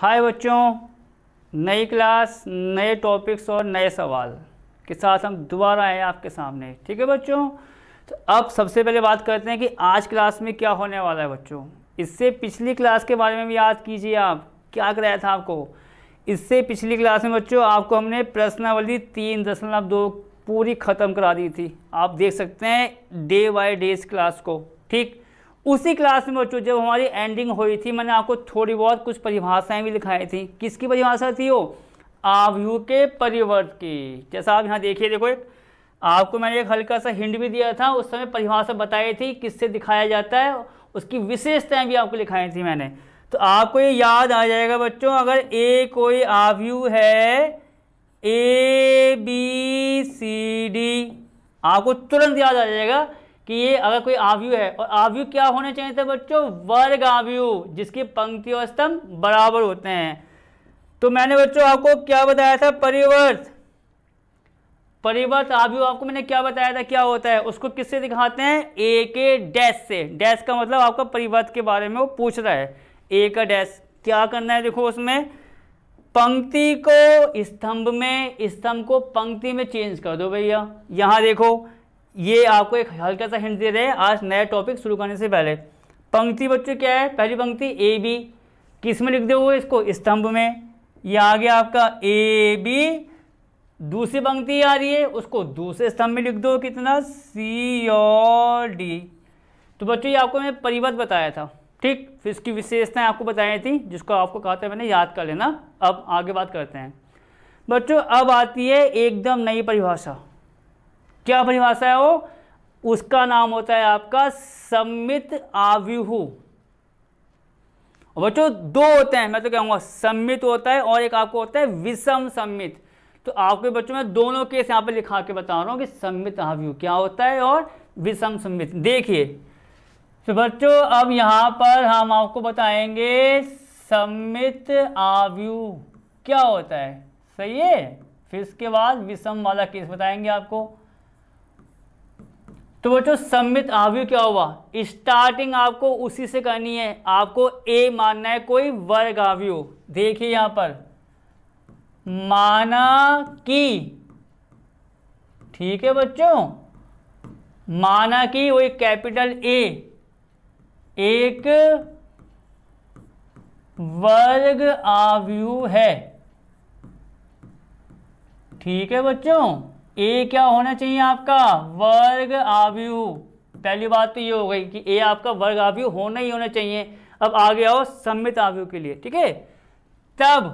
हाय बच्चों नई क्लास नए टॉपिक्स और नए सवाल के साथ हम दोबारा आए आपके सामने ठीक है बच्चों तो अब सबसे पहले बात करते हैं कि आज क्लास में क्या होने वाला है बच्चों इससे पिछली क्लास के बारे में भी याद कीजिए आप क्या कराया था आपको इससे पिछली क्लास में बच्चों आपको हमने प्रश्नावली तीन दशमलव दो पूरी ख़त्म करा दी थी आप देख सकते हैं डे बाय डे इस क्लास को ठीक उसी क्लास में बच्चों जब हमारी एंडिंग हुई थी मैंने आपको थोड़ी बहुत कुछ परिभाषाएं भी लिखाई थी किसकी परिभाषा थी वो आवयु के परिवर्त की जैसा आप यहाँ देखिए देखो एक आपको मैंने एक हल्का सा हिंड भी दिया था उस समय परिभाषा बताई थी किससे दिखाया जाता है उसकी विशेषताएं भी आपको लिखाई थी मैंने तो आपको ये याद आ जाएगा बच्चों अगर ए कोई आवयु है ए बी सी डी आपको तुरंत याद आ जाएगा कि ये अगर कोई आवयु है और आवयु क्या होने चाहिए थे बच्चों वर्ग आवयु जिसकी पंक्ति और स्तंभ बराबर होते हैं तो मैंने बच्चों आपको क्या बताया था परिवर्त परिवर्त आवयु आपको मैंने क्या बताया था क्या होता है उसको किससे दिखाते हैं ए के डैश से डैश का मतलब आपका परिवर्त के बारे में वो पूछ रहा है ए का डैश क्या करना है देखो उसमें पंक्ति को स्तंभ में स्तंभ को पंक्ति में चेंज कर दो भैया यहां देखो ये आपको एक हल्का सा हिंट दे रहे हैं आज नया टॉपिक शुरू करने से पहले पंक्ति बच्चों क्या है पहली पंक्ति ए बी किस में लिख हुए इसको स्तंभ में ये आ गया आपका ए बी दूसरी पंक्ति आ रही है उसको दूसरे स्तंभ में लिख दो कितना सी और डी तो बच्चों ये आपको मैंने परिवत बताया था ठीक फिर इसकी विशेषताएं आपको बताई थी जिसको आपको कहा था मैंने याद कर लेना अब आगे बात करते हैं बच्चों अब आती है एकदम नई परिभाषा क्या परिभाषा है वो उसका नाम होता है आपका सम्मित आव्यूह बच्चों दो होते हैं मैं तो कहूंगा सम्मित होता है और एक आपको होता है विषम सम्मित तो आपके बच्चों में दोनों केस यहां पर लिखा के बता रहा हूं कि सम्मित आव्यूह क्या होता है और विषम सम्मित देखिए तो बच्चों अब यहां पर हम आपको बताएंगे सम्मित आव्यूह क्या होता है सही है फिर इसके बाद विषम वाला केस बताएंगे आपको तो बच्चों सम्मित आवयु क्या हुआ स्टार्टिंग आपको उसी से करनी है आपको ए मानना है कोई वर्ग आवयु देखिए यहां पर माना की ठीक है बच्चों माना की वही कैपिटल ए एक वर्ग आवयु है ठीक है बच्चों ए क्या होना चाहिए आपका वर्ग आवयु पहली बात तो ये हो गई कि ए आपका वर्ग आवयु होना ही होना चाहिए अब आगे आओ सम्मित आवयु के लिए ठीक है तब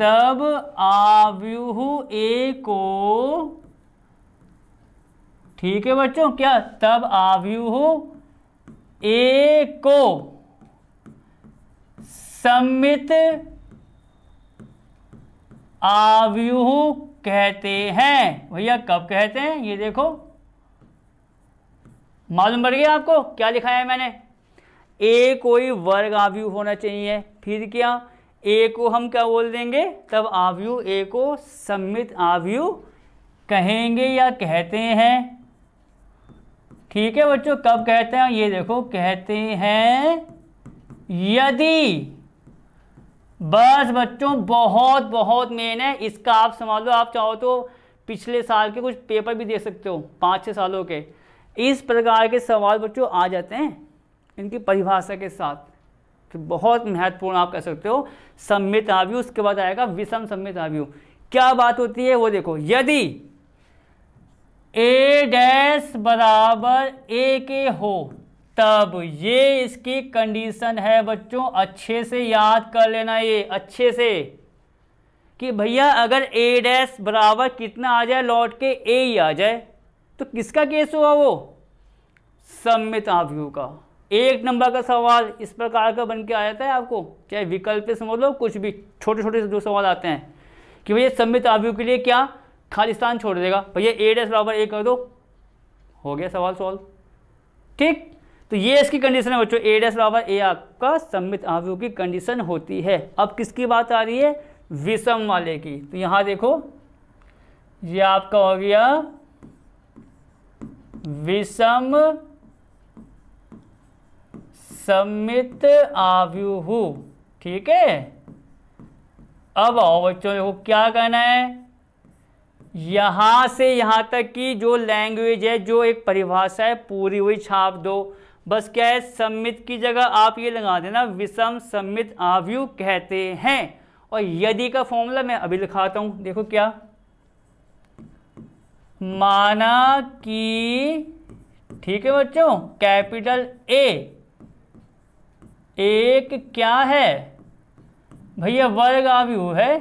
तब आव्यूह ए को ठीक है बच्चों क्या तब आव्यूह ए को सम्मित आव्यूह कहते हैं भैया कब कहते हैं ये देखो मालूम पड़ गया आपको क्या लिखा है मैंने ए कोई वर्ग आवयू होना चाहिए फिर क्या ए को हम क्या बोल देंगे तब आवयू ए को सम्मित आवयू कहेंगे या कहते हैं ठीक है बच्चों कब कहते हैं ये देखो कहते हैं यदि बस बच्चों बहुत बहुत मेन है इसका आप समझ लो आप चाहो तो पिछले साल के कुछ पेपर भी दे सकते हो पाँच छः सालों के इस प्रकार के सवाल बच्चों आ जाते हैं इनकी परिभाषा के साथ तो बहुत महत्वपूर्ण आप कह सकते हो सम्मित आवयु उसके बाद आएगा विषम सम्मित आवयु क्या बात होती है वो देखो यदि ए डैश बराबर ए के हो तब ये इसकी कंडीशन है बच्चों अच्छे से याद कर लेना ये अच्छे से कि भैया अगर ए डैस बराबर कितना आ जाए लौट के ए ही आ जाए तो किसका केस हुआ वो सम्मित आव्यूह का एक नंबर का सवाल इस प्रकार का बन के आ जाता है आपको चाहे विकल्प समझ लो कुछ भी छोटे छोटे जो सवाल आते हैं कि भैया सम्मित आव्यू के लिए क्या खालिस्तान छोड़ देगा भैया ए डैस बराबर ए कर दो हो गया सवाल सॉल्व ठीक तो ये इसकी कंडीशन है बच्चों ए डैस बराबर ए आपका सम्मित आवयु की कंडीशन होती है अब किसकी बात आ रही है विषम वाले की तो यहां देखो ये आपका हो गया विषम सम्मित आवयु ठीक है अब आओ बच्चों देखो क्या कहना है यहां से यहां तक की जो लैंग्वेज है जो एक परिभाषा है पूरी हुई छाप दो बस क्या है सम्मित की जगह आप ये लगा देना विषम सम्मित आवयु कहते हैं और यदि का फॉर्मूला मैं अभी लिखाता हूं देखो क्या माना कि ठीक है बच्चों कैपिटल ए एक क्या है भैया वर्ग आवयु है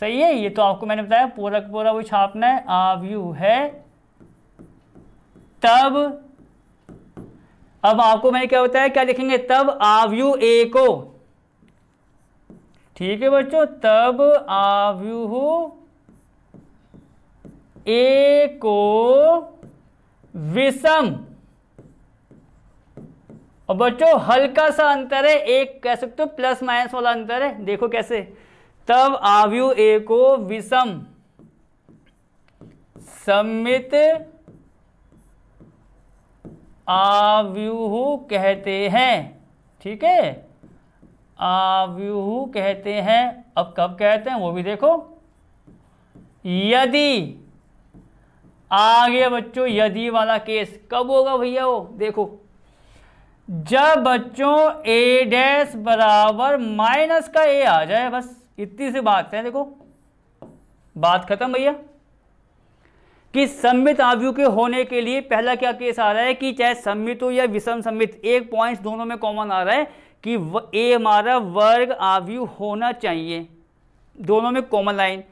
सही है ये तो आपको मैंने बताया पूरा पूरा वो छापना है आवयु है तब अब आपको मैं क्या होता है क्या लिखेंगे तब आवयु ए को ठीक है बच्चों तब आवयु ए को विषम और बच्चों हल्का सा अंतर है एक कह सकते हो प्लस माइनस वाला अंतर है देखो कैसे तब आवयु ए को विषम सम्मित आव्यूह कहते हैं ठीक है आव्यूह कहते हैं अब कब कहते हैं वो भी देखो यदि आगे बच्चों यदि वाला केस कब होगा भैया वो देखो जब बच्चों ए डैश बराबर माइनस का ए आ जाए बस इतनी सी बात है देखो बात खत्म भैया कि सम्मित आवयु के होने के लिए पहला क्या केस आ रहा है कि चाहे सम्मित हो या विषम सम्मित एक पॉइंट दोनों में कॉमन आ रहा है कि ए हमारा वर्ग आवयु होना चाहिए दोनों में कॉमन लाइन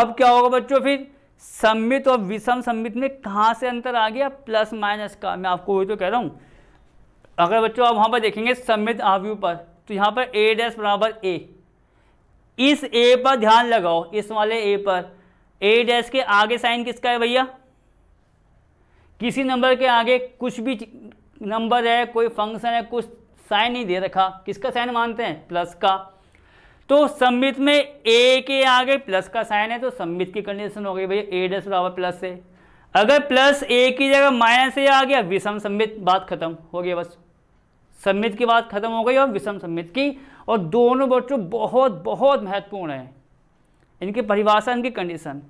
अब क्या होगा बच्चों फिर सम्मित और विषम सम्मित में कहां से अंतर आ गया प्लस माइनस का मैं आपको वही तो कह रहा हूं अगर बच्चों आप वहां पर देखेंगे सम्मित आवयु पर तो यहां पर ए डैश बराबर ए इस ए पर ध्यान लगाओ इस वाले ए पर ए डैश के आगे साइन किसका है भैया किसी नंबर के आगे कुछ भी नंबर है कोई फंक्शन है कुछ साइन नहीं दे रखा किसका साइन मानते हैं प्लस का तो सम्मित में ए के आगे प्लस का साइन है तो सम्मित की कंडीशन हो गई भैया ए डैश बराबर प्लस से अगर प्लस ए की जगह माइनस ए आ गया विषम सम्मित बात खत्म हो गया बस सम्मित की बात खत्म हो गई और विषम सम्मित की और दोनों बच्चों बहुत बहुत महत्वपूर्ण है इनकी परिभाषा इनकी कंडीशन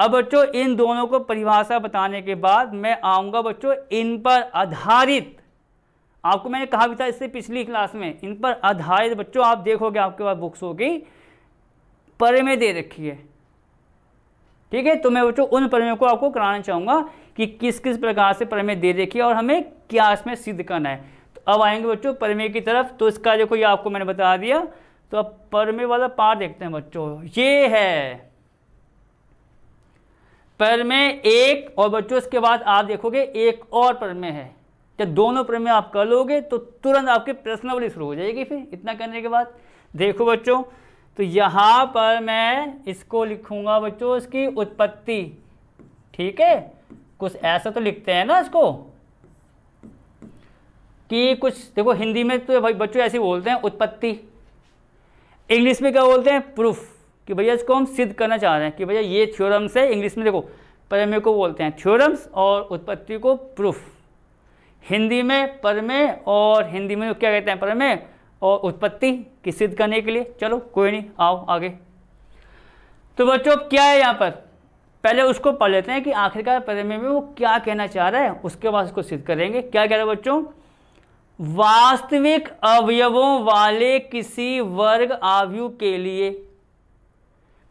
अब बच्चों इन दोनों को परिभाषा बताने के बाद मैं आऊँगा बच्चों इन पर आधारित आपको मैंने कहा भी था इससे पिछली क्लास में इन पर आधारित बच्चों आप देखोगे आपके पास बुक्स होगी पर में दे रखी है ठीक है तो मैं बच्चों उन प्रमेयों को आपको कराना चाहूँगा कि किस किस प्रकार से प्रमेय दे रखी है और हमें क्या इसमें सिद्ध करना है तो अब आएंगे बच्चों परमे की तरफ तो इसका देखो ये आपको मैंने बता दिया तो अब पर में वाला पार देखते हैं बच्चों ये है पर में एक और बच्चों इसके बाद आप देखोगे एक और पर में है जब दोनों परमे आप कर लोगे तो तुरंत आपकी प्रश्नावली शुरू हो जाएगी फिर इतना करने के बाद देखो बच्चों तो यहां पर मैं इसको लिखूंगा बच्चों इसकी उत्पत्ति ठीक है कुछ ऐसा तो लिखते हैं ना इसको कि कुछ देखो हिंदी में तो भाई बच्चों ऐसे बोलते हैं उत्पत्ति इंग्लिश में क्या बोलते हैं प्रूफ कि भैया इसको हम सिद्ध करना चाह रहे हैं कि भैया ये थ्योरम्स है इंग्लिश में देखो परमे को बोलते हैं थ्योरम्स और उत्पत्ति को प्रूफ हिंदी में परमे और हिंदी में क्या कहते हैं परमे और उत्पत्ति की सिद्ध करने के लिए चलो कोई नहीं आओ आगे तो बच्चों क्या है यहाँ पर पहले उसको पढ़ लेते हैं कि आखिरकार परमे में वो क्या कहना चाह रहा है उसके बाद उसको सिद्ध करेंगे क्या कह रहे हैं बच्चों वास्तविक अवयवों वाले किसी वर्ग आवयु के लिए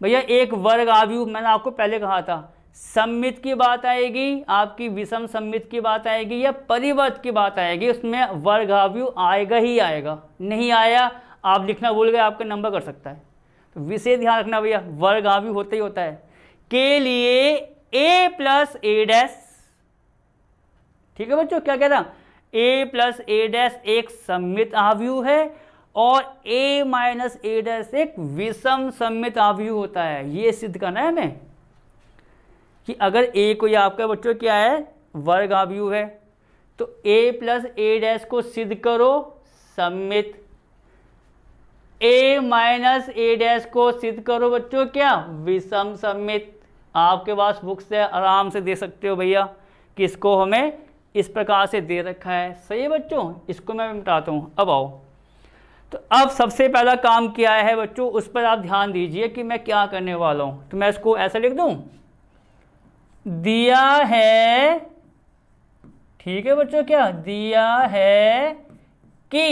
भैया एक वर्ग आयु मैंने आपको पहले कहा था सम्मित की बात आएगी आपकी विषम सम्मित की बात आएगी या परिवर्त की बात आएगी उसमें वर्ग आयु आएगा ही आएगा नहीं आया आप लिखना भूल गए आपका नंबर कर सकता है तो विशेष ध्यान रखना भैया वर्ग आयु होता ही होता है के लिए ए प्लस ए डैश ठीक है बच्चों क्या कह रहा ए प्लस ए डैश एक सम्मित आवयु है और a माइनस ए डैश एक विषम सम्मित आवयु होता है ये सिद्ध करना है हमें कि अगर a को ये आपका बच्चों क्या है वर्ग आवयु है तो a प्लस ए डैश को सिद्ध करो सम्मित a माइनस ए डैश को सिद्ध करो बच्चों क्या विषम सम्मित आपके पास बुक्स है आराम से दे सकते हो भैया किसको हमें इस प्रकार से दे रखा है सही है बच्चों इसको मैं बताता हूँ अब आओ तो अब सबसे पहला काम किया है बच्चों उस पर आप ध्यान दीजिए कि मैं क्या करने वाला हूँ तो मैं इसको ऐसा लिख दूँ दिया है ठीक है बच्चों क्या दिया है कि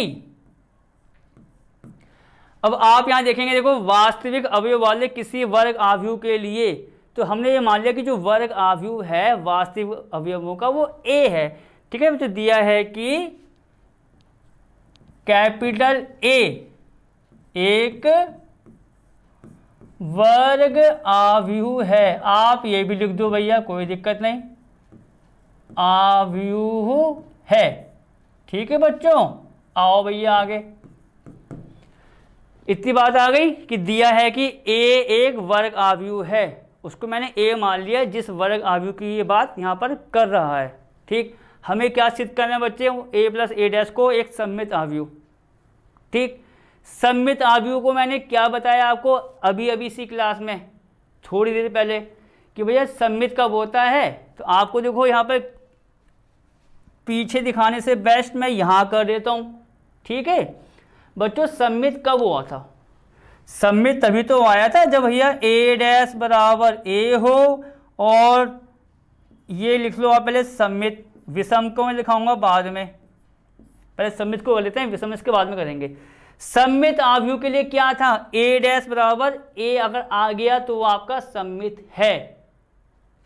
अब आप यहां देखेंगे देखो वास्तविक अवयव वाले किसी वर्ग आवयु के लिए तो हमने ये मान लिया कि जो वर्ग आवयव है वास्तविक अवयवों का वो ए है ठीक है तो दिया है कि कैपिटल ए एक वर्ग आवयु है आप ये भी लिख दो भैया कोई दिक्कत नहीं आवयु है ठीक है बच्चों आओ भैया आगे इतनी बात आ गई कि दिया है कि ए एक वर्ग आवयु है उसको मैंने ए मान लिया जिस वर्ग आयु की ये बात यहाँ पर कर रहा है ठीक हमें क्या सिद्ध करना है बच्चे ए प्लस ए डैश को एक सम्मित आवयु ठीक सम्मित आवयु को मैंने क्या बताया आपको अभी अभी इसी क्लास में थोड़ी देर पहले कि भैया सम्मित कब होता है तो आपको देखो यहाँ पर पीछे दिखाने से बेस्ट मैं यहाँ कर देता हूँ ठीक है बच्चों सम्मित कब हुआ था सबमिट तभी तो आया था जब भैया ए डैश बराबर ए हो और ये लिख लो आप पहले सम्मित विषम को मैं लिखाऊंगा बाद में पहले सम्मित को लेते हैं विषम इसके बाद में करेंगे सम्मित आव्यू के लिए क्या था ए डैश बराबर ए अगर आ गया तो वो आपका सम्मित है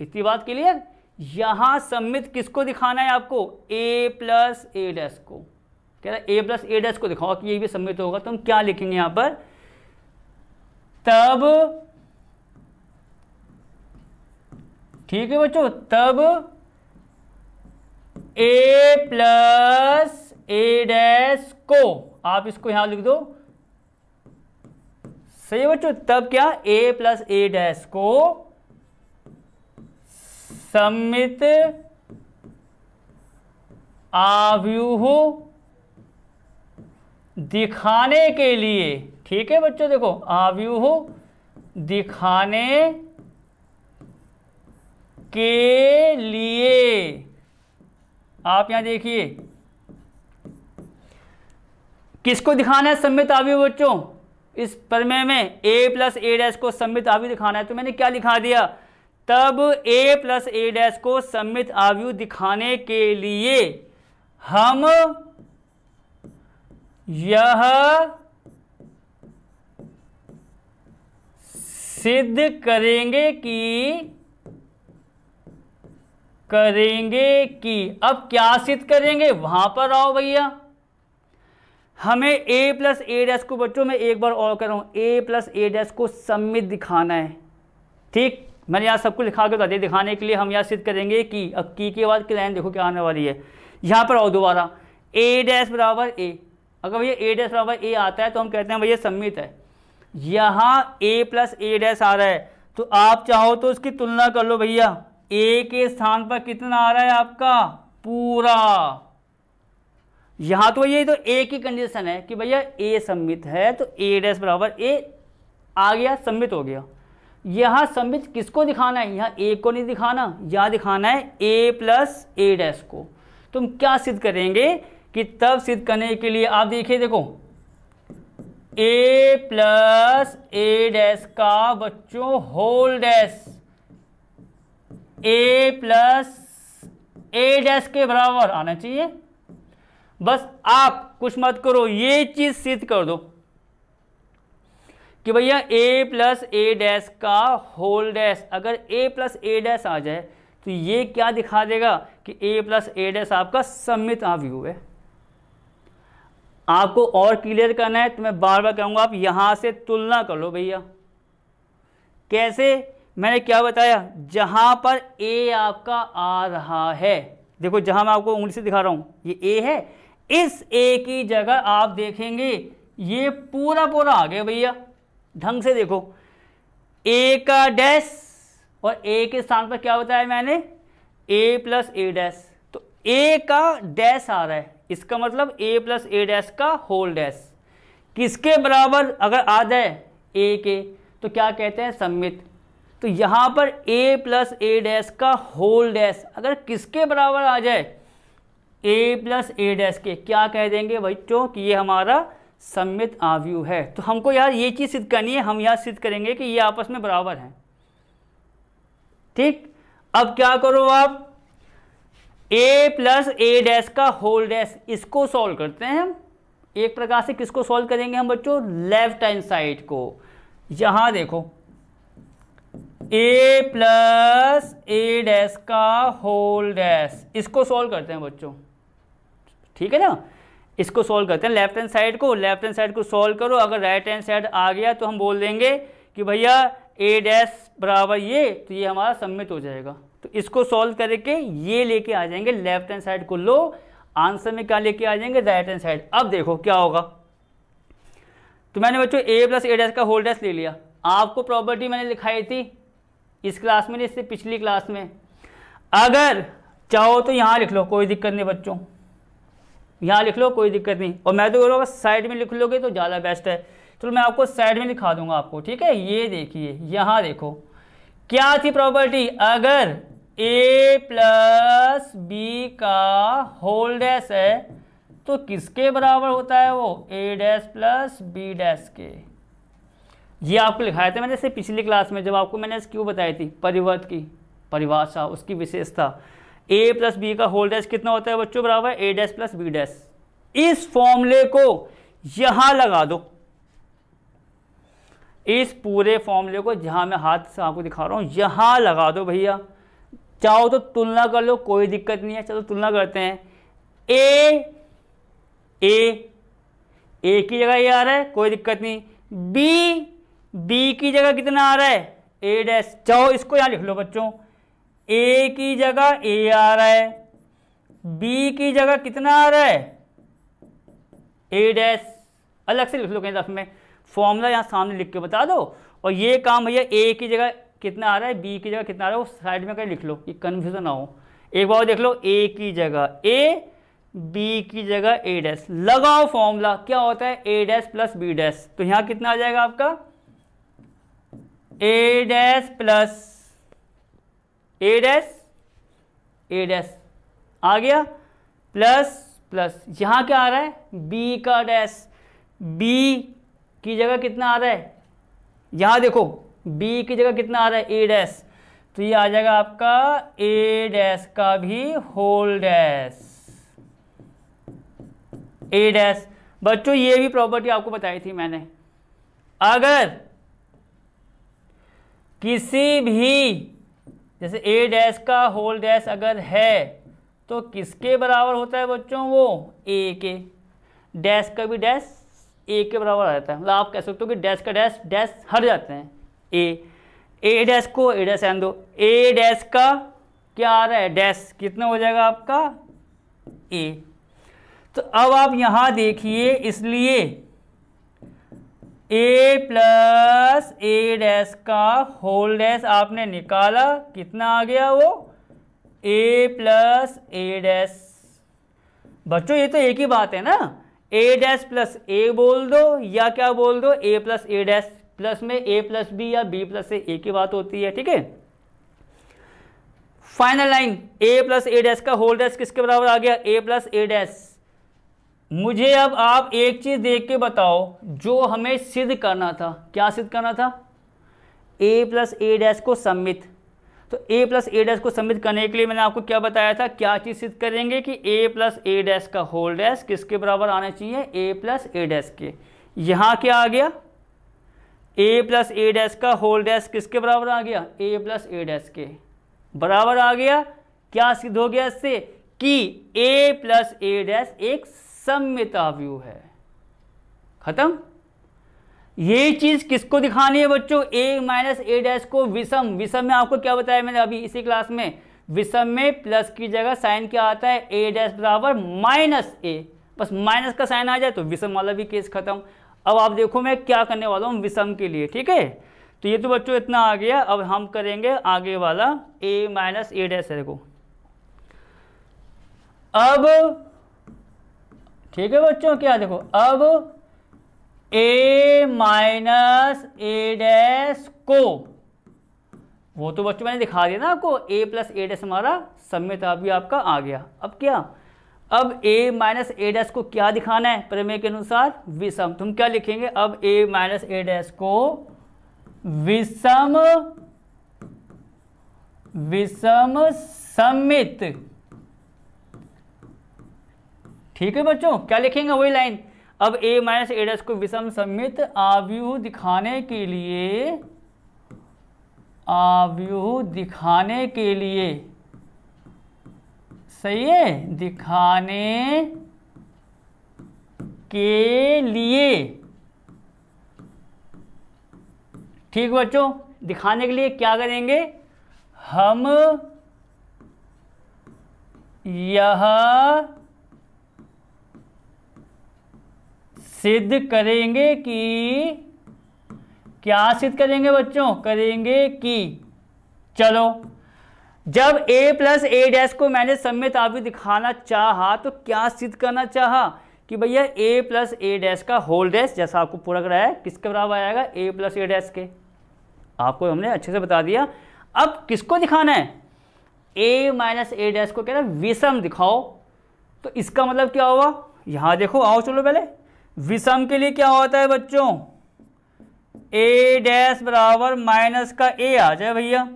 इतनी बात क्लियर यहां सम्मित किसको दिखाना है आपको ए प्लस ए डैश को कह रहा है ए प्लस ए डैश को दिखाओ कि ये भी सम्मित होगा तो हम क्या लिखेंगे यहां पर तब ठीक है बच्चों तब ए प्लस ए डैश को आप इसको यहां लिख दो सही है बच्चों तब क्या ए प्लस ए डैश को सम्मित आव्यूह दिखाने के लिए ठीक है बच्चों देखो आव्यूह दिखाने के लिए आप यहां देखिए किसको दिखाना है सम्मित आव्यूह बच्चों इस प्रमेय में ए प्लस ए डैश को सम्मित आव्यू दिखाना है तो मैंने क्या लिखा दिया तब ए प्लस ए डैश को सम्मित आवयु दिखाने के लिए हम यह सिद्ध करेंगे कि करेंगे कि अब क्या सिद्ध करेंगे वहां पर आओ भैया हमें ए प्लस ए डैस को बच्चों में एक बार और कर रहा ए प्लस ए डैस को सम्मित दिखाना है ठीक मैंने यहां सबको लिखा कर दिखाने के लिए हम यहां सिद्ध करेंगे कि अब की के बाद की लाइन देखो क्या आने वाली है यहां पर आओ दोबारा ए डैस बराबर ए अगर भैया ए डैस बराबर ए आता है तो हम कहते हैं भैया सम्मित है यहाँ ए प्लस ए डैश आ रहा है तो आप चाहो तो उसकी तुलना कर लो भैया ए के स्थान पर कितना आ रहा है आपका पूरा यहां तो ये तो ए की कंडीशन है कि भैया ए सम्मित है तो ए डैश बराबर ए आ गया सम्मित हो गया यहां सम्मित किसको दिखाना है यहां ए को नहीं दिखाना यहां दिखाना है ए प्लस ए डैश को तुम क्या सिद्ध करेंगे कि तब सिद्ध करने के लिए आप देखिए देखो ए प्लस ए डैश का बच्चों whole dash A plus A dash के बराबर आना चाहिए बस आप कुछ मत करो ये चीज सिद्ध कर दो कि भैया ए प्लस ए डैश का होल डैश अगर ए प्लस ए डैश आ जाए तो ये क्या दिखा देगा कि ए प्लस ए डैश आपका सम्मित आव्यू है आपको और क्लियर करना है तो मैं बार बार कहूंगा आप यहां से तुलना कर लो भैया कैसे मैंने क्या बताया जहां पर ए आपका आ रहा है देखो जहां मैं आपको उंगली से दिखा रहा हूं ये ए है इस ए की जगह आप देखेंगे ये पूरा पूरा आ गया भैया ढंग से देखो ए का डैश और ए के स्थान पर क्या बताया मैंने ए प्लस ए डैश तो ए का डैश आ रहा है इसका मतलब ए प्लस ए डैश का होल डैश किसके बराबर अगर आ जाए ए के तो क्या कहते हैं सम्मित तो यहां पर ए प्लस ए डैश का होल डैश अगर किसके बराबर आ जाए ए प्लस ए डैश के क्या कह देंगे बच्चों कि ये हमारा सम्मित आव्यू है तो हमको यार ये चीज़ सिद्ध करनी है हम यहां सिद्ध करेंगे कि ये आपस में बराबर हैं ठीक अब क्या करो आप ए प्लस ए डैश का होल डैश इसको सॉल्व करते हैं हम एक प्रकार से किसको सॉल्व करेंगे हम बच्चों लेफ्ट हैंड साइड को यहां देखो ए प्लस ए डैश का होल डैश इसको सॉल्व करते हैं बच्चों ठीक है ना इसको सॉल्व करते हैं लेफ्ट हैंड साइड को लेफ्ट हैंड साइड को सॉल्व करो अगर राइट हैंड साइड आ गया तो हम बोल देंगे कि भैया ए डैश बराबर ये तो ये हमारा सम्मित हो जाएगा तो इसको सॉल्व करके ये लेके आ जाएंगे लेफ्ट हैंड साइड को लो आंसर में क्या लेके आ जाएंगे राइट हैंड साइड अब देखो क्या होगा तो मैंने बच्चों ए प्लस ए डैश का होल डैश ले लिया आपको प्रॉपर्टी मैंने लिखाई थी इस क्लास में नहीं इससे पिछली क्लास में अगर चाहो तो यहां लिख लो कोई दिक्कत नहीं बच्चों यहां लिख लो कोई दिक्कत नहीं और मैं तो बोलूँगा साइड में लिख लोगे तो ज़्यादा बेस्ट है चलो तो मैं आपको साइड में लिखा दूंगा आपको ठीक है ये देखिए यहां देखो क्या थी प्रॉपर्टी अगर ए प्लस बी का होल डैश है तो किसके बराबर होता है वो A dash plus B dash के ये आपको लिखाया था मैंने से पिछली क्लास में जब आपको मैंने क्यों बताई थी परिवर्त की परिभाषा उसकी विशेषता ए प्लस बी का होल डैश कितना होता है बच्चों बराबर A dash plus B dash इस फॉर्मूले को यहां लगा दो इस पूरे फॉर्मूले को जहां मैं हाथ से आपको दिखा रहा हूं यहां लगा दो भैया चाहो तो तुलना कर लो कोई दिक्कत नहीं है चलो तो तुलना करते हैं ए ए ए की जगह ये आ रहा है कोई दिक्कत नहीं बी बी की जगह कितना आ रहा है ए डैश चाहो इसको यहाँ लिख लो बच्चों ए की जगह ए आ रहा है बी की जगह कितना आ रहा है ए डैश अलग से लिख लो कहीं दस में फॉर्मूला यहाँ सामने लिख के बता दो और ये काम भैया ए की जगह कितना आ रहा है बी की जगह कितना आ रहा है वो साइड में कहीं लिख लो कि कन्फ्यूज़न ना हो एक बार देख लो ए की जगह ए बी की जगह ए डैश लगाओ फॉर्मूला क्या होता है A dash plus B dash तो यहां कितना आ जाएगा आपका A dash plus A dash A dash आ गया प्लस प्लस यहां क्या आ रहा है बी का डैश बी की जगह कितना आ रहा है यहां देखो बी की जगह कितना आ रहा है ए डैश तो ये आ जाएगा आपका ए डैश का भी होल डैश ए डैश बच्चों ये भी प्रॉपर्टी आपको बताई थी मैंने अगर किसी भी जैसे ए डैश का होल डैश अगर है तो किसके बराबर होता है बच्चों वो ए के डैश का भी डैश ए के बराबर आ जाता है मतलब आप कह सकते हो कि डैश का डैश डैश हट जाते हैं ए ए डैश को ए डैस एन दो ए डैश का क्या आ रहा है डैश कितना हो जाएगा आपका ए तो अब आप यहां देखिए इसलिए ए प्लस ए डैस का होल डैस आपने निकाला कितना आ गया वो ए प्लस ए डैस बच्चों ये तो एक ही बात है ना ए डैस प्लस ए बोल दो या क्या बोल दो A plus A dash plus में ए प्लस बी या बी प्लस ए की बात होती है ठीक है final line A plus A dash का होल डैश किसके बराबर आ गया ए प्लस ए डैश मुझे अब आप एक चीज़ देख के बताओ जो हमें सिद्ध करना था क्या सिद्ध करना था ए प्लस ए डैश को सम्मित तो ए प्लस ए डैश को सम्मित करने के लिए मैंने आपको क्या बताया था क्या चीज़ सिद्ध करेंगे कि ए प्लस ए डैश का होल डैश किसके बराबर आना चाहिए ए प्लस ए डैश के यहां क्या आ गया ए प्लस ए डैश का होल डैश किसके बराबर आ गया ए प्लस ए डैश के बराबर आ गया क्या सिद्ध हो गया इससे कि ए प्लस ए डैश एक सम्यताव्यूह है खत्म ये चीज किसको दिखानी है बच्चों ए माइनस ए डैश को विषम विषम में आपको क्या बताया मैंने अभी इसी क्लास में विषम में प्लस की जगह साइन क्या आता है ए डैश बराबर माइनस ए बस माइनस का साइन आ जाए तो विषम वाला भी केस खत्म अब आप देखो मैं क्या करने वाला हूँ विषम के लिए ठीक है तो ये तो बच्चों इतना आ गया अब हम करेंगे आगे वाला ए माइनस ए डैस को देखो अब ठीक है बच्चों क्या देखो अब ए माइनस ए डैस को वो तो बच्चों मैंने दिखा दिया ना आपको ए प्लस ए डैस हमारा सम्मित अभी आपका आ गया अब क्या अब a माइनस ए डैश को क्या दिखाना है प्रमेय के अनुसार विषम तुम क्या लिखेंगे अब a माइनस ए डैश को विषम विषम समित ठीक है बच्चों क्या लिखेंगे वही लाइन अब a माइनस ए डैश को विषम सम्मित आव्यूह दिखाने के लिए आव्यूह दिखाने के लिए सही है दिखाने के लिए ठीक बच्चों दिखाने के लिए क्या करेंगे हम यह सिद्ध करेंगे कि क्या सिद्ध करेंगे बच्चों करेंगे कि चलो जब a प्लस ए डैश को मैंने सम्मित आव्यूह दिखाना चाहा तो क्या सिद्ध करना चाहा कि भैया a प्लस ए डैश का होल डैश जैसा आपको पूरा कराया है किसके बराबर आएगा a प्लस ए डैश के आपको हमने अच्छे से बता दिया अब किसको दिखाना है a माइनस ए डैश को कह रहा है विषम दिखाओ तो इसका मतलब क्या हुआ यहाँ देखो आओ चलो पहले विषम के लिए क्या होता है बच्चों ए डैश बराबर माइनस का ए आ जाए भैया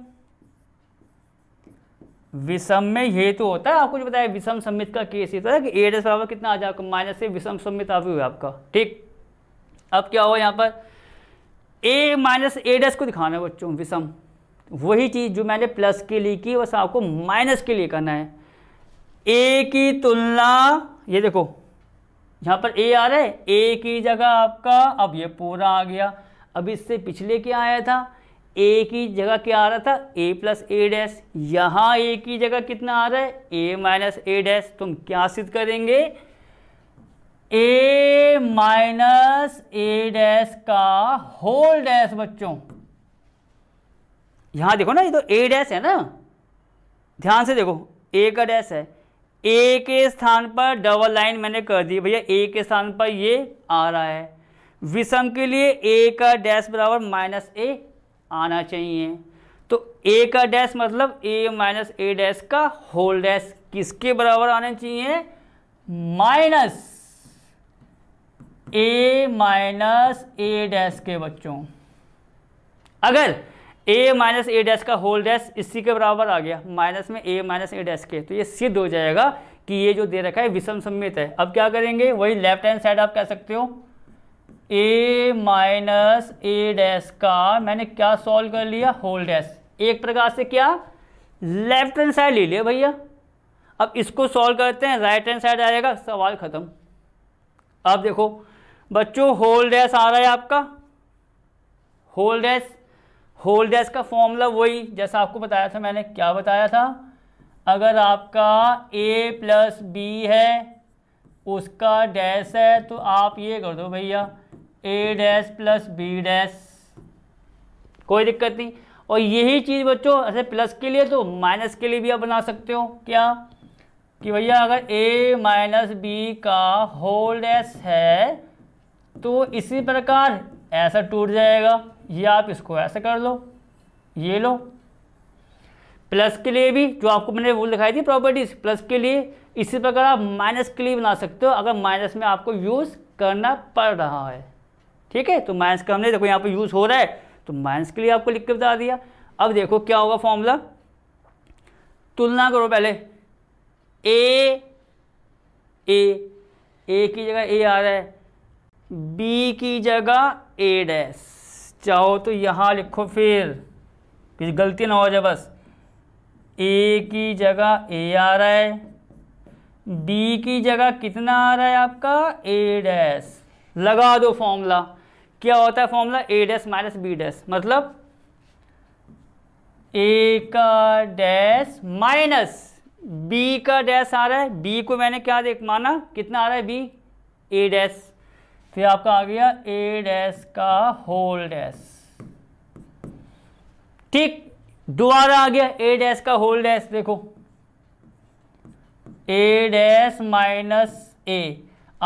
विषम विषमय हेतु होता है आपको जो बताया विषम सम्मित का केस ये था तो कि ए डस बराबर कितना आ जाए आपका माइनस से विषम सम्मित आप हुआ आपका ठीक अब क्या हुआ यहाँ पर ए माइनस ए डस को दिखाना है बच्चों विषम वही चीज़ जो मैंने प्लस के लिए की बस आपको माइनस के लिए करना है ए की तुलना ये देखो यहाँ पर ए आ रहा है ए की जगह आपका अब ये पूरा आ गया अब इससे पिछले क्या आया था ए की जगह क्या आ रहा था ए प्लस ए डैश यहां ए की जगह कितना आ रहा है ए माइनस ए डैश तुम क्या सिद्ध करेंगे ए माइनस ए डैश का होल डैश बच्चों यहां देखो ना ये तो ए डैश है ना ध्यान से देखो ए का डैश है ए के स्थान पर डबल लाइन मैंने कर दी भैया ए के स्थान पर ये आ रहा है विषम के लिए ए का डैश बराबर माइनस ए आना चाहिए तो ए का डैश मतलब ए माइनस ए डैश का होल डैश किसके बराबर आने चाहिए minus A minus A dash के बच्चों अगर ए माइनस ए डैश का होल डैश इसी के बराबर आ गया माइनस में ए माइनस ए डैश के तो ये सिद्ध हो जाएगा कि ये जो दे रखा है विषम सम्मित है अब क्या करेंगे वही लेफ्ट हैंड साइड आप कह सकते हो ए माइनस ए डैश का मैंने क्या सॉल्व कर लिया होल डैश एक प्रकार से क्या लेफ्ट हैंड साइड ले लिया भैया अब इसको सॉल्व करते हैं राइट हैंड साइड आएगा सवाल ख़त्म अब देखो बच्चों होल डैश आ रहा है आपका होल डैश होल डैश का फॉर्मूला वही जैसा आपको बताया था मैंने क्या बताया था अगर आपका ए प्लस बी है उसका डैश है तो आप ये कर दो भैया A dash plus B dash कोई दिक्कत नहीं और यही चीज़ बच्चों ऐसे प्लस के लिए तो माइनस के लिए भी आप बना सकते हो क्या कि भैया अगर ए माइनस बी का होल डैश है तो इसी प्रकार ऐसा टूट जाएगा ये आप इसको ऐसा कर लो ये लो प्लस के लिए भी जो आपको मैंने वो दिखाई थी प्रॉपर्टीज़ प्लस के लिए इसी प्रकार आप माइनस के लिए बना सकते हो अगर माइनस में आपको यूज़ करना पड़ रहा है ठीक है तो माइनस का हमने देखो यहाँ पर यूज़ हो रहा है तो माइनस के लिए आपको लिख के बता दिया अब देखो क्या होगा फॉर्मूला तुलना करो पहले ए ए ए की जगह ए आ रहा है बी की जगह ए डैस चाहो तो यहाँ लिखो फिर किसी गलती ना हो जाए बस ए की जगह ए आ रहा है बी की जगह कितना आ रहा है आपका ए डैस लगा दो फॉर्मूला क्या होता है formula A dash minus B dash मतलब ए का डैश माइनस बी का डैश आ रहा है बी को मैंने क्या देख माना कितना आ रहा है बी ए डैश फिर आपका आ गया ए डैश का होल डैश ठीक दोबारा आ गया ए डैश का होल डैश देखो ए डैश माइनस ए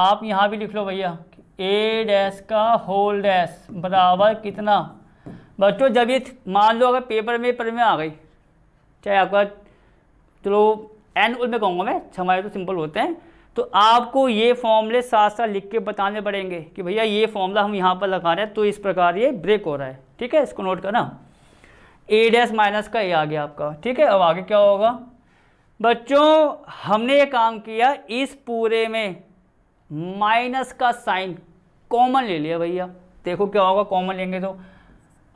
आप यहां भी लिख लो भैया ए डैश का होल डैश बराबर कितना बच्चों जब ये मान लो अगर पेपर में पर में आ गई चाहे आपका चलो एंड उल में कहूँगा मैं हमारे तो सिंपल होते हैं तो आपको ये फॉर्मूले साथ साथ लिख के बताने पड़ेंगे कि भैया ये फॉर्मूला हम यहाँ पर लगा रहे हैं तो इस प्रकार ये ब्रेक हो रहा है ठीक है इसको नोट करना ए डैश माइनस का ए आ गया आपका ठीक है अब आगे क्या होगा बच्चों हमने ये काम किया इस पूरे में माइनस का साइन कॉमन ले लिया भैया देखो क्या होगा कॉमन लेंगे तो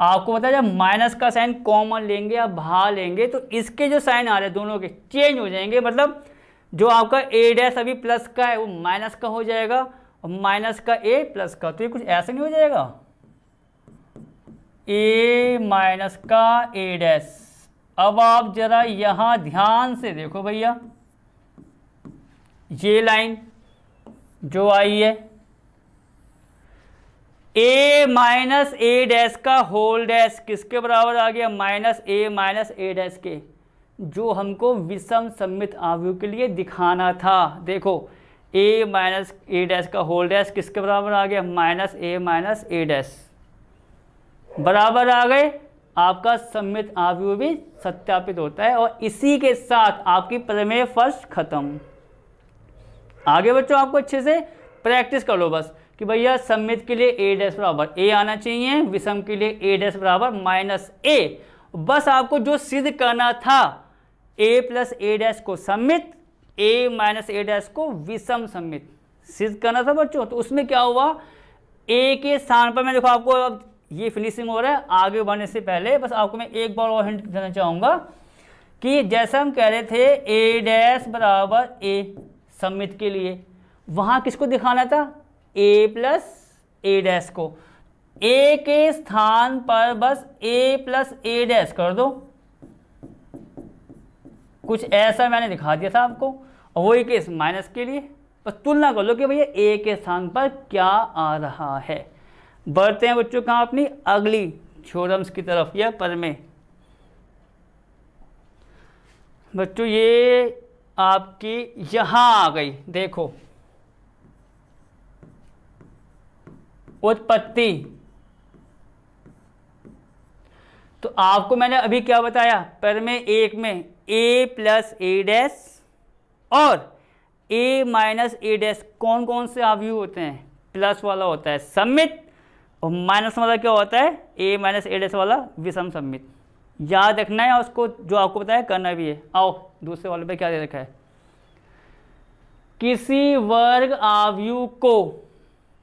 आपको पता है जब माइनस का साइन कॉमन लेंगे या भा लेंगे तो इसके जो साइन आ रहे हैं दोनों के चेंज हो जाएंगे मतलब जो आपका ए डैस अभी प्लस का है वो माइनस का हो जाएगा और माइनस का ए प्लस का तो ये कुछ ऐसा नहीं हो जाएगा ए माइनस का ए डैस अब आप जरा यहां ध्यान से देखो भैया ये लाइन जो आई है ए माइनस ए डैश का होल डैश किसके बराबर आ गया minus A minus A dash के जो हमको विषम सम्मित आवयु के लिए दिखाना था देखो ए माइनस ए डैश का होल डैश किसके बराबर आ गया minus A minus A dash बराबर आ गए आपका सम्मित आवयु भी सत्यापित होता है और इसी के साथ आपकी प्रमेय फर्श खत्म आगे बच्चों आपको अच्छे से प्रैक्टिस कर लो बस कि भैया सम्मित के लिए ए डैश बराबर ए आना चाहिए विषम के लिए ए डैश बराबर माइनस ए बस आपको जो सिद्ध करना था ए प्लस ए डैश को सम्मित ए माइनस ए डैश को विषम सम्मित सिद्ध करना था बच्चों तो उसमें क्या हुआ ए के स्थान पर मैं देखो आपको अब ये फिनिशिंग हो रहा है आगे बढ़ने से पहले बस आपको मैं एक बार और हिंट देना चाहूंगा कि जैसा हम कह रहे थे ए डैश बराबर ए सम्मित के लिए वहां किसको दिखाना था ए प्लस ए डैश को ए के स्थान पर बस ए प्लस ए डैश कर दो कुछ ऐसा मैंने दिखा दिया था आपको और वही केस माइनस के लिए बस तो तुलना कर लो कि भैया ए के स्थान पर क्या आ रहा है बढ़ते हैं बच्चों कहा अपनी अगली छोरम्स की तरफ या पर में बच्चों ये आपकी यहां आ गई देखो उत्पत्ति तो आपको मैंने अभी क्या बताया पर में एक में ए प्लस ए डैश और ए माइनस ए डैश कौन कौन से यू होते हैं प्लस वाला होता है सम्मित और माइनस वाला क्या होता है ए माइनस ए डैश वाला विषम सम्मित याद रखना है उसको जो आपको बताया करना भी है आओ दूसरे वाले पे क्या दे रखा है किसी वर्ग आवयु को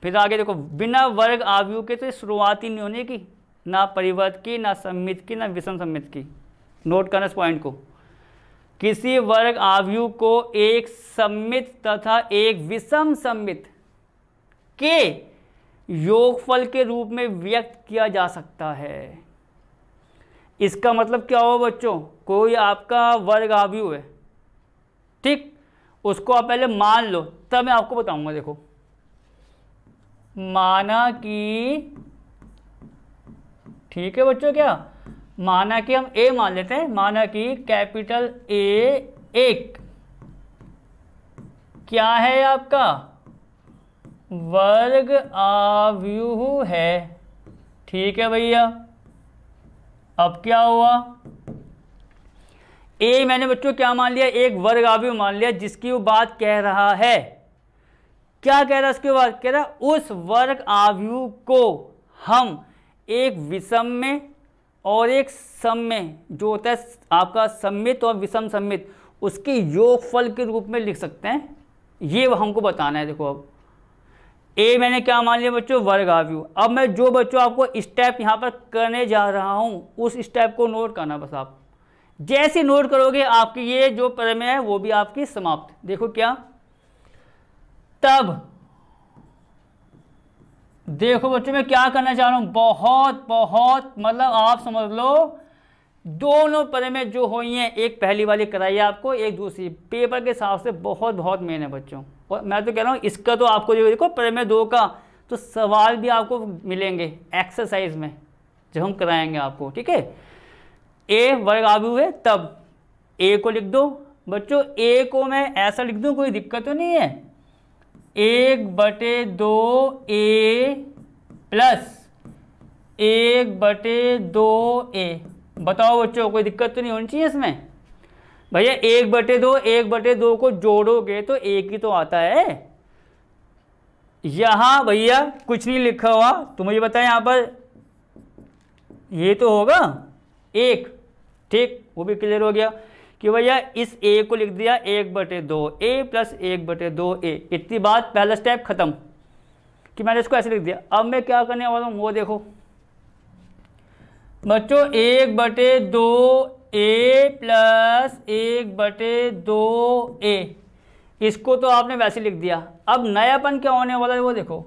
फिर आगे देखो बिना वर्ग आवयु के तो शुरुआती नहीं होने की ना परिवर्त की ना सम्मित की ना विषम सम्मित की नोट करना इस पॉइंट को किसी वर्ग आवयु को एक सम्मित तथा एक विषम सम्मित के योगफल के रूप में व्यक्त किया जा सकता है इसका मतलब क्या हुआ बच्चों कोई आपका वर्ग आव्यूह है ठीक उसको आप पहले मान लो तब मैं आपको बताऊंगा देखो माना कि ठीक है बच्चों क्या माना कि हम ए मान लेते हैं माना कि कैपिटल ए एक क्या है आपका वर्ग आव्यूह है ठीक है भैया अब क्या हुआ ए मैंने बच्चों क्या मान लिया एक वर्ग आव्यव मान लिया जिसकी वो बात कह रहा है क्या कह रहा है उसके बाद कह रहा उस वर्ग आव्यू को हम एक विषम में और एक सम में जो होता है आपका सम्मित और विषम सम्मित उसके योगफल के रूप में लिख सकते हैं ये हमको बताना है देखो अब ए मैंने क्या मान लिया बच्चों वर्ग आव्यू अब मैं जो बच्चों आपको स्टेप यहाँ पर करने जा रहा हूँ उस स्टेप को नोट करना बस आप जैसे नोट करोगे आपकी ये जो प्रमेय है वो भी आपकी समाप्त देखो क्या तब देखो बच्चों मैं क्या करना चाह रहा हूं बहुत बहुत मतलब आप समझ लो दोनों परे में जो हुई हैं एक पहली वाली कराई आपको एक दूसरी पेपर के हिसाब से बहुत बहुत मेन है बच्चों और मैं तो कह रहा हूँ इसका तो आपको जो देखो परे में दो का तो सवाल भी आपको मिलेंगे एक्सरसाइज में जो हम कराएंगे आपको ठीक है ए वर्ग आगे हुए तब ए को लिख दो बच्चों ए को मैं ऐसा लिख दूँ कोई दिक्कत तो नहीं है एक बटे दो ए प्लस एक बटे दो ए बताओ बच्चों कोई दिक्कत तो नहीं होनी चाहिए इसमें भैया एक बटे दो एक बटे दो को जोड़ोगे तो एक ही तो आता है यहाँ भैया कुछ नहीं लिखा हुआ तो मुझे बताए यहाँ पर ये तो होगा एक ठीक वो भी क्लियर हो गया कि भैया इस ए को लिख दिया एक बटे दो ए प्लस एक बटे दो ए इतनी बात पहला स्टेप खत्म कि मैंने इसको ऐसे लिख दिया अब मैं क्या करने वाला हूँ वो देखो बच्चों एक बटे दो ए प्लस एक बटे दो ए इसको तो आपने वैसे लिख दिया अब नयापन क्या होने वाला है वो देखो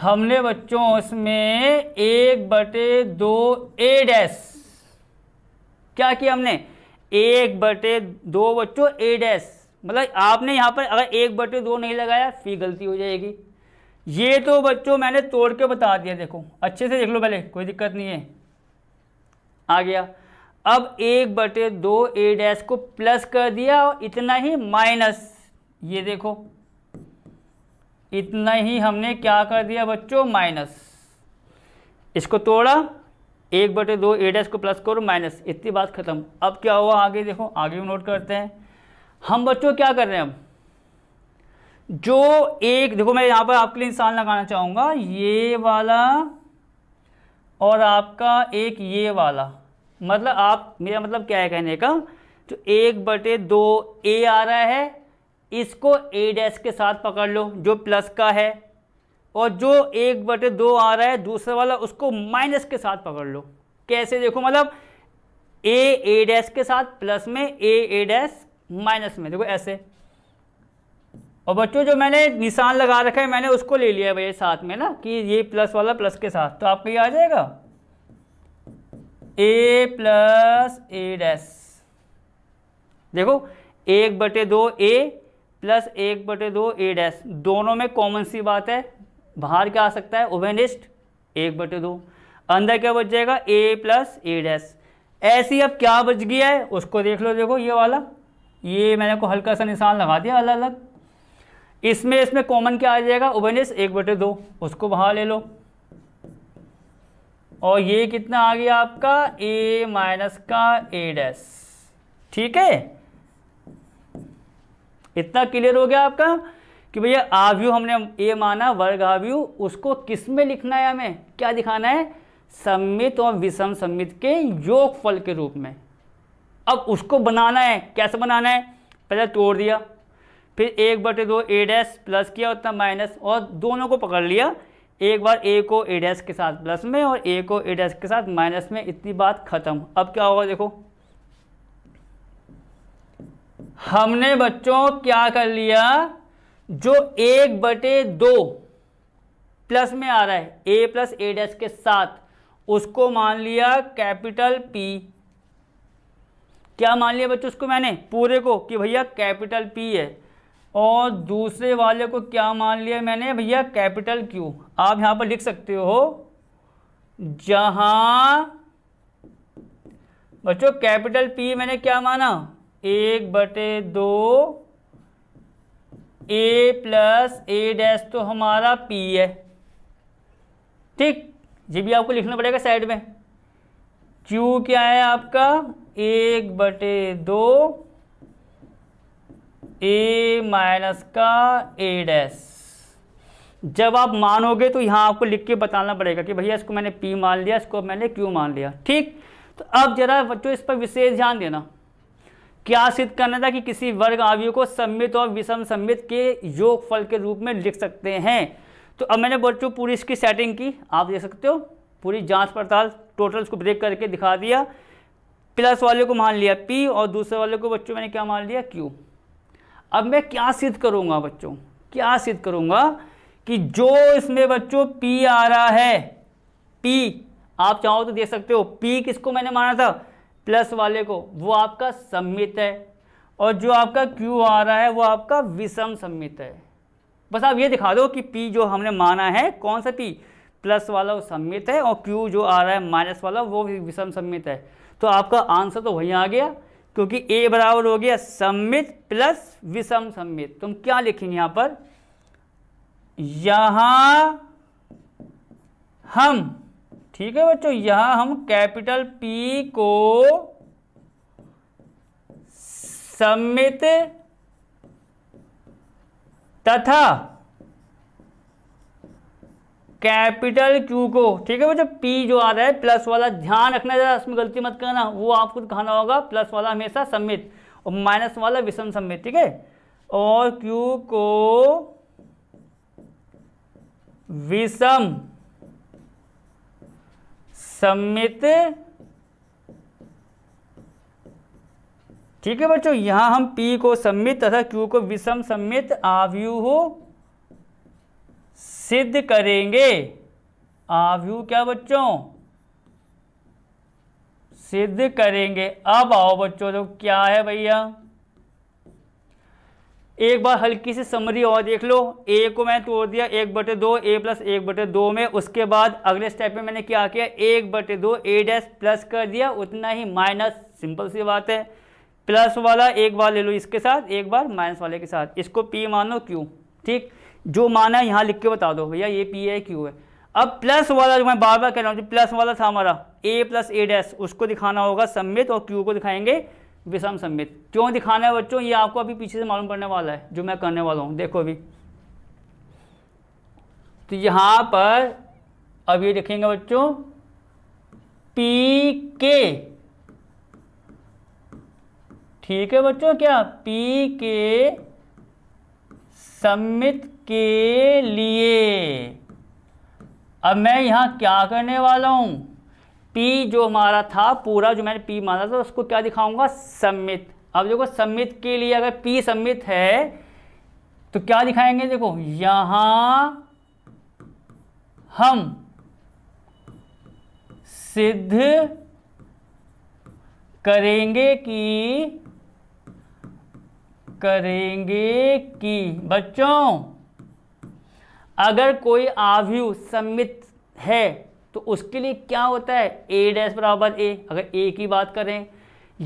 हमने बच्चों इसमें एक बटे दो ए डैश क्या किया हमने एक बटे दो बच्चों ए डैश मतलब आपने यहाँ पर अगर एक बटे दो नहीं लगाया फिर गलती हो जाएगी ये तो बच्चों मैंने तोड़ के बता दिया देखो अच्छे से देख लो पहले कोई दिक्कत नहीं है आ गया अब एक बटे दो ए डैश को प्लस कर दिया और इतना ही माइनस ये देखो इतना ही हमने क्या कर दिया बच्चों माइनस इसको तोड़ा एक बटे दो ए डैश को प्लस करो माइनस इतनी बात खत्म अब क्या हुआ आगे देखो आगे भी नोट करते हैं हम बच्चों क्या कर रहे हैं हम जो एक देखो मैं यहां पर आपके लिए इंसान लगाना चाहूंगा ये वाला और आपका एक ये वाला मतलब आप मेरा मतलब क्या है कहने का जो तो एक बटे दो ए आ रहा है इसको ए डैस के साथ पकड़ लो जो प्लस का है और जो एक बटे दो आ रहा है दूसरा वाला उसको माइनस के साथ पकड़ लो कैसे देखो मतलब ए ए डैस के साथ प्लस में ए ए डैस माइनस में देखो ऐसे और बच्चों जो मैंने निशान लगा रखा है मैंने उसको ले लिया भैया साथ में ना कि ये प्लस वाला प्लस के साथ तो आपका ये आ जाएगा ए प्लस ए डैस देखो एक बटे दो ए प्लस एक बटे दो ए डैस दोनों में कॉमन सी बात है बाहर क्या आ सकता है ओवेनिस्ट एक बटे दो अंदर क्या बच जाएगा ए प्लस ए डैस ऐसी अब क्या बच गया है उसको देख लो देखो ये वाला ये मैंने को हल्का सा निशान लगा दिया अलग अलग इसमें इसमें कॉमन क्या आ जाएगा उभयनिष एक बटे दो उसको वहाँ ले लो और ये कितना आ गया आपका ए माइनस का ए डैस ठीक है इतना क्लियर हो गया आपका कि भैया आव्यू हमने ए माना वर्ग आव्यू उसको किस में लिखना है हमें क्या दिखाना है सम्मित और विषम सम्मित के योगफल के रूप में अब उसको बनाना है कैसे बनाना है पहले तोड़ दिया फिर एक बटे दो ए डैश प्लस किया उतना माइनस और दोनों को पकड़ लिया एक बार ए को ए डैश के साथ प्लस में और ए को ए डैश के साथ माइनस में इतनी बात ख़त्म अब क्या होगा देखो हमने बच्चों क्या कर लिया जो एक बटे दो प्लस में आ रहा है ए प्लस ए डैश के साथ उसको मान लिया कैपिटल पी क्या मान लिया बच्चों उसको मैंने पूरे को कि भैया कैपिटल पी है और दूसरे वाले को क्या मान लिया मैंने भैया कैपिटल क्यू आप यहाँ पर लिख सकते हो जहा बच्चों कैपिटल पी मैंने क्या माना एक बटे दो ए प्लस ए डैश तो हमारा पी है ठीक ये भी आपको लिखना पड़ेगा साइड में क्यू क्या है आपका एक बटे दो ए माइनस का ए डैस जब आप मानोगे तो यहाँ आपको लिख के बताना पड़ेगा कि भैया इसको मैंने पी मान लिया इसको मैंने क्यू मान लिया ठीक तो अब जरा बच्चों इस पर विशेष ध्यान देना क्या सिद्ध करना था कि किसी वर्ग आवयु को सम्मित और विषम सम्मित के योगफल के रूप में लिख सकते हैं तो अब मैंने बच्चों पूरी इसकी सेटिंग की आप देख सकते हो पूरी जांच पड़ताल टोटल उसको ब्रेक करके दिखा दिया प्लस वाले को मान लिया पी और दूसरे वाले को बच्चों मैंने क्या मान लिया क्यू अब मैं क्या सिद्ध करूंगा बच्चों क्या सिद्ध करूंगा कि जो इसमें बच्चों पी आ रहा है पी आप चाहो तो दे सकते हो पी किसको मैंने माना था प्लस वाले को वो आपका सम्मित है और जो आपका क्यू आ रहा है वो आपका विषम सम्मित है बस आप ये दिखा दो कि पी जो हमने माना है कौन सा पी प्लस वाला वो सम्मित है और क्यू जो आ रहा है माइनस वाला वो विषम सम्मित है तो आपका आंसर तो वही आ गया क्योंकि ए बराबर हो गया सम्मित प्लस विषम सम्मित तुम क्या लिखेंगे यहां पर यहां हम ठीक है बच्चों यहां हम कैपिटल पी को सम्मित तथा कैपिटल क्यू को ठीक है बच्चों पी जो आ रहा है प्लस वाला ध्यान रखना जरा इसमें गलती मत करना वो आपको दिखाना होगा प्लस वाला हमेशा सम्मित और माइनस वाला विषम सम्मित ठीक है और क्यू को विषम सम्मित ठीक है बच्चों यहां हम पी को सम्मित तथा क्यू को विषम सम्मित हो सिद्ध करेंगे आव्यू क्या बच्चों सिद्ध करेंगे अब आओ बच्चों तो क्या है भैया एक बार हल्की सी समरी और देख लो ए को मैंने तोड़ दिया एक बटे दो ए प्लस एक बटे दो में उसके बाद अगले स्टेप में मैंने क्या किया एक बटे दो ए डैस प्लस कर दिया उतना ही माइनस सिंपल सी बात है प्लस वाला एक बार ले लो इसके साथ एक बार माइनस वाले के साथ इसको पी मानो क्यू ठीक जो माना है यहाँ लिख के बता दो भैया ये पी है क्यू है अब प्लस वाला जो मैं बार बार कह रहा हूँ जो प्लस वाला था हमारा ए प्लस ए डैस उसको दिखाना होगा सम्मित और क्यू को दिखाएंगे विषम सम्मित क्यों दिखाना है बच्चों ये आपको अभी पीछे से मालूम पड़ने वाला है जो मैं करने वाला हूँ देखो अभी तो यहाँ पर अब ये देखेंगे बच्चों पी के ठीक है बच्चों क्या पी के सम्मित के लिए अब मैं यहाँ क्या करने वाला हूँ पी जो हमारा था पूरा जो मैंने पी माना था उसको क्या दिखाऊंगा सम्मित अब देखो सम्मित के लिए अगर पी सम्मित है तो क्या दिखाएंगे देखो यहाँ हम सिद्ध करेंगे कि करेंगे कि बच्चों अगर कोई आव्यू सम्मित है तो उसके लिए क्या होता है ए डैश बराबर ए अगर ए की बात करें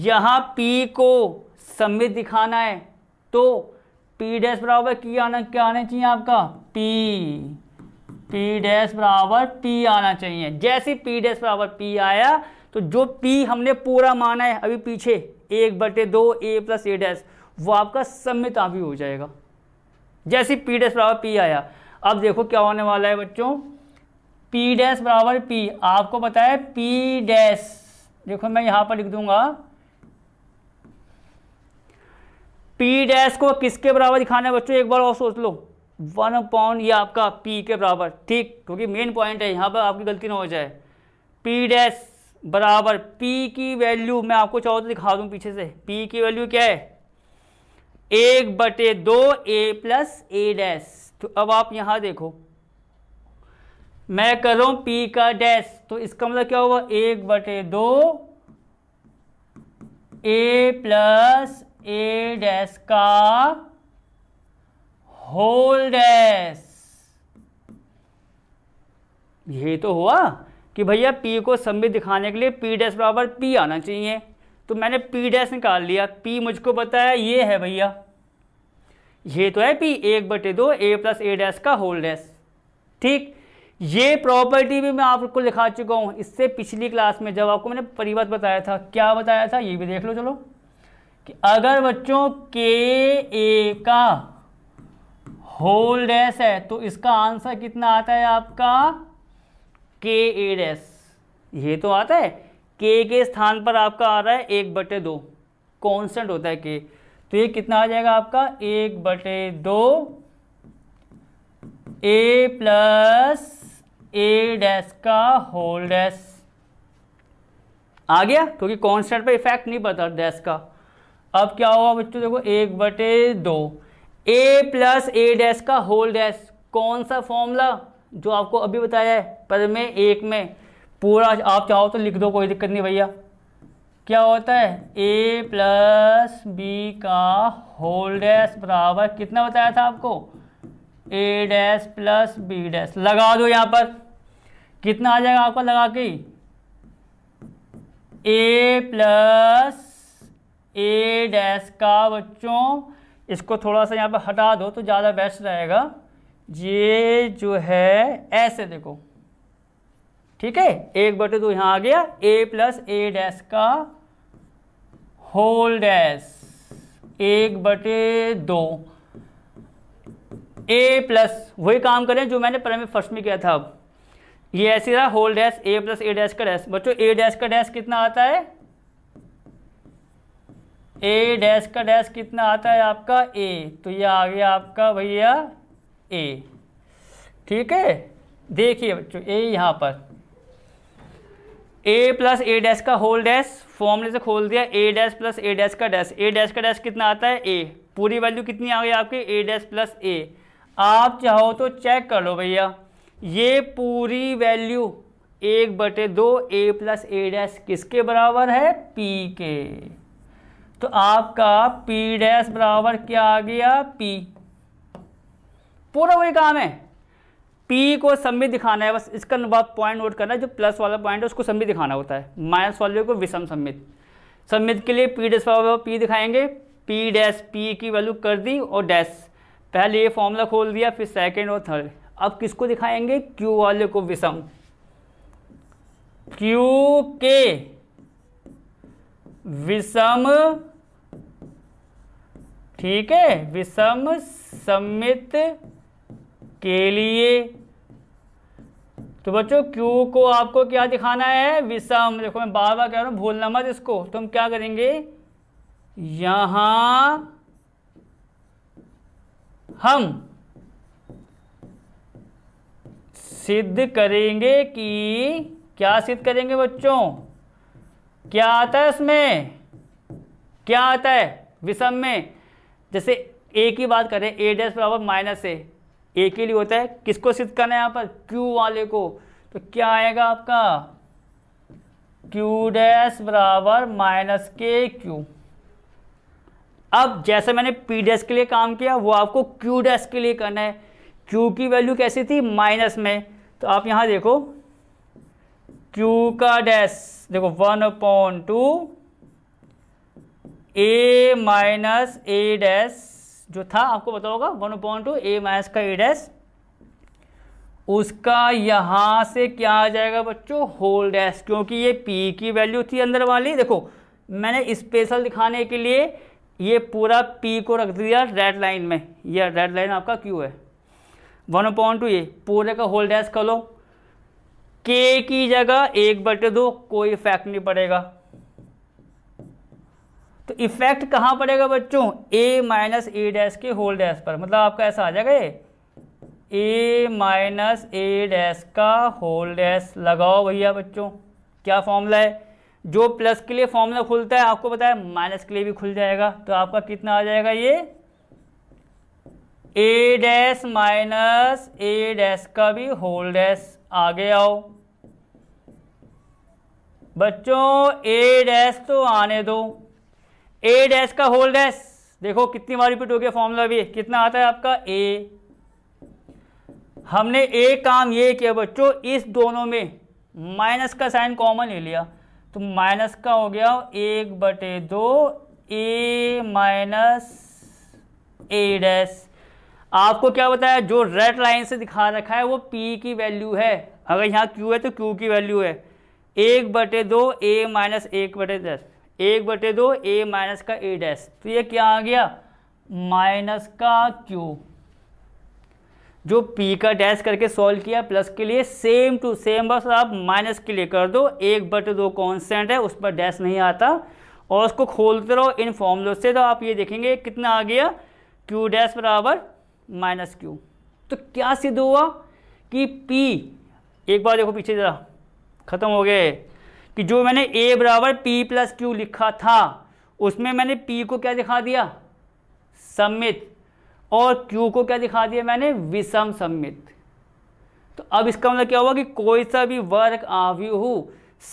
यहाँ पी को सम्मित दिखाना है तो पी डैश बराबर की आना क्या आना चाहिए आपका पी पी डैश बराबर पी आना चाहिए जैसे पी डैश बराबर पी आया तो जो पी हमने पूरा माना है अभी पीछे एक बटे दो ए प्लस ए डैश वो आपका सम्मित आवी हो जाएगा जैसे पी डैश बराबर पी आया अब देखो क्या होने वाला है बच्चों पी डैश बराबर पी आपको पता है पी डैश देखो मैं यहां पर लिख दूंगा P डैश को किसके बराबर दिखाना है बच्चों एक बार और सोच लो वन पॉइंट ये आपका पी के बराबर ठीक क्योंकि मेन पॉइंट है यहां पर आपकी गलती ना हो जाए P डैश बराबर पी की वैल्यू मैं आपको चाहो तो दिखा दूं पीछे से पी की वैल्यू क्या है एक बटे दो ए प्लस ए डैश तो अब आप यहाँ देखो मैं कर रहा हूँ पी का डैश तो इसका मतलब क्या हुआ एक बटे दो ए प्लस ए डैश का होल डैश ये तो हुआ कि भैया पी को संबित दिखाने के लिए पी डैश बराबर पी आना चाहिए तो मैंने पी डैश निकाल लिया पी मुझको बताया ये है भैया ये तो है पी एक बटे दो ए प्लस ए डैस का होल डैस ठीक ये प्रॉपर्टी भी मैं आपको लिखा चुका हूं इससे पिछली क्लास में जब आपको मैंने परिवर्त बताया था क्या बताया था ये भी देख लो चलो कि अगर बच्चों के ए का होल डैस है तो इसका आंसर कितना आता है आपका के ए डैस ये तो आता है के के स्थान पर आपका आ रहा है एक बटे दो कॉन्स्टेंट होता है के तो ये कितना आ जाएगा आपका एक बटे दो ए प्लस ए डैश का होल डैस आ गया क्योंकि कॉन्स्टेंट पे इफेक्ट नहीं पता डैश का अब क्या होगा बच्चों देखो एक बटे दो ए प्लस ए डैश का होल डैश कौन सा फॉर्मूला जो आपको अभी बताया है पर में एक में पूरा आप चाहो तो लिख दो कोई दिक्कत नहीं भैया क्या होता है ए प्लस बी का होल डैश बराबर कितना बताया था आपको A dash plus B dash लगा दो यहाँ पर कितना आ जाएगा आपको लगा के ए प्लस ए डैश का बच्चों इसको थोड़ा सा यहाँ पर हटा दो तो ज़्यादा बेस्ट रहेगा ये जो है ऐसे देखो ठीक है एक बटे दो यहां आ गया ए प्लस ए डैश का होल डैश एक बटे दो ए प्लस वही काम करें जो मैंने पहले में फर्स्ट में किया था अब ये ऐसे रहा whole dash A plus A dash का डैश बच्चों ए डैश का डैश कितना आता है ए डैश का डैश कितना आता है आपका ए तो ये आ गया आपका भैया ए ठीक है देखिए बच्चों ए यहां पर ए प्लस ए डैश का होल डैश फॉर्मूले से खोल दिया A dash plus A dash का डैश ए डैश का डैश कितना आता है ए पूरी वैल्यू कितनी आ गई आपके ए डैश प्लस ए आप चाहो तो चेक कर लो भैया ये पूरी वैल्यू एक बटे दो ए प्लस ए डैश किसके बराबर है पी के तो आपका पी डैस बराबर क्या आ गया पी पूरा वही काम है पी को सम दिखाना है बस इसका अनुभव पॉइंट नोट करना है जो प्लस वाला पॉइंट है उसको सम दिखाना होता है माइनस वाले को विषम सम्मित सम्मित के लिए पी डैश वाला पी दिखाएंगे पी डैश पी की वैल्यू कर दी और डैश पहले ये फॉर्मूला खोल दिया फिर सेकेंड और थर्ड अब किसको दिखाएंगे क्यू वाले को विषम क्यू के विषम ठीक है विषम सम्मित के लिए तो बच्चों Q को आपको क्या दिखाना है विषम देखो मैं बार बार कह रहा हूँ भूलना मत इसको तो हम क्या करेंगे यहां हम सिद्ध करेंगे कि क्या सिद्ध करेंगे बच्चों क्या आता है इसमें क्या आता है विषम में जैसे ए की बात करें ए डैश बराबर माइनस ए ए के लिए होता है किसको सिद्ध करना है यहाँ पर क्यू वाले को तो क्या आएगा आपका क्यू डैश बराबर माइनस के क्यू अब जैसे मैंने पी डैश के लिए काम किया वो आपको क्यू डैश के लिए करना है क्यू की वैल्यू कैसी थी माइनस में तो आप यहाँ देखो क्यू का डैश देखो one point two A minus A dash जो था आपको बताओ होगा one point two A minus का ए डैश उसका यहां से क्या आ जाएगा बच्चों होल डैश क्योंकि ये पी की वैल्यू थी अंदर वाली देखो मैंने स्पेशल दिखाने के लिए ये पूरा पी को रख दिया रेड लाइन में यह रेड लाइन आपका क्यू है वन पॉइंट टू ये पूरे का होल डैश कर लो के की जगह एक बटे दो कोई इफेक्ट नहीं पड़ेगा तो इफेक्ट कहाँ पड़ेगा बच्चों ए माइनस ए डैश के होल डैश पर मतलब आपका ऐसा आ जाएगा ये ए माइनस ए डैश का होल डैश लगाओ भैया बच्चों क्या फॉर्मूला है जो प्लस के लिए फॉर्मूला खुलता है आपको पता है माइनस के लिए भी खुल जाएगा तो आपका कितना आ जाएगा ये A dash minus A dash का भी होल डैश आगे आओ बच्चों ए डैश तो आने दो ए डैश का होल डैश देखो कितनी बार रिपीट हो गया फॉर्मूला भी कितना आता है आपका ए हमने ए काम ये किया बच्चों इस दोनों में माइनस का साइन कॉमन ले लिया तो माइनस का हो गया एक बटे दो ए माइनस ए डैश आपको क्या बताया जो रेड लाइन से दिखा रखा है वो पी की वैल्यू है अगर यहाँ क्यू है तो क्यू की वैल्यू है एक बटे दो ए माइनस एक बटे दस एक बटे दो ए माइनस का ए डैश तो ये क्या आ गया माइनस का क्यू जो पी का डैश करके सॉल्व किया प्लस के लिए सेम टू सेम बस आप माइनस के लिए कर दो एक बटे दो कॉन्स्टेंट है उस पर डैश नहीं आता और उसको खोलते रहो इन फॉर्मुलों से तो आप ये देखेंगे कितना आ गया क्यू डैश बराबर माइनस क्यू तो क्या सिद्ध हुआ कि पी एक बार देखो पीछे ज़रा ख़त्म हो गए कि जो मैंने ए बराबर पी प्लस क्यू लिखा था उसमें मैंने पी को क्या दिखा दिया सम्मित और क्यू को क्या दिखा दिया मैंने विषम सम्मित तो अब इसका मतलब क्या हुआ कि कोई सा भी वर्ग आव्यूह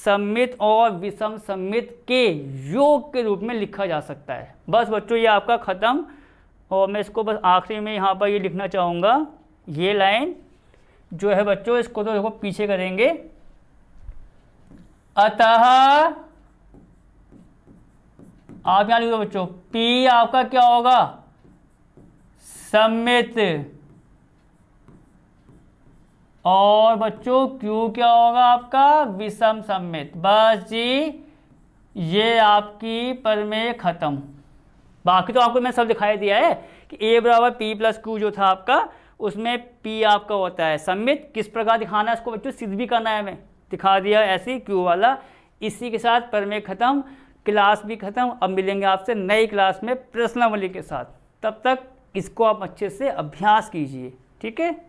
सम्मित और विषम सम्मित के योग के रूप में लिखा जा सकता है बस बच्चों ये आपका ख़त्म और मैं इसको बस आखिरी में यहाँ पर ये लिखना चाहूँगा ये लाइन जो है बच्चों इसको तो देखो पीछे करेंगे अतः आप यहां लिखो बच्चों P आपका क्या होगा सम्मित और बच्चों Q क्या होगा आपका विषम सम्मित बस जी ये आपकी परमेय खत्म बाकी तो आपको मैंने सब दिखाई दिया है कि ए बराबर पी प्लस क्यू जो था आपका उसमें पी आपका होता है सम्मित किस प्रकार दिखाना है इसको बच्चों सिद्ध भी करना है हमें दिखा दिया ऐसे क्यू वाला इसी के साथ पर में ख़त्म क्लास भी ख़त्म अब मिलेंगे आपसे नई क्लास में प्रश्नावली के साथ तब तक इसको आप अच्छे से अभ्यास कीजिए ठीक है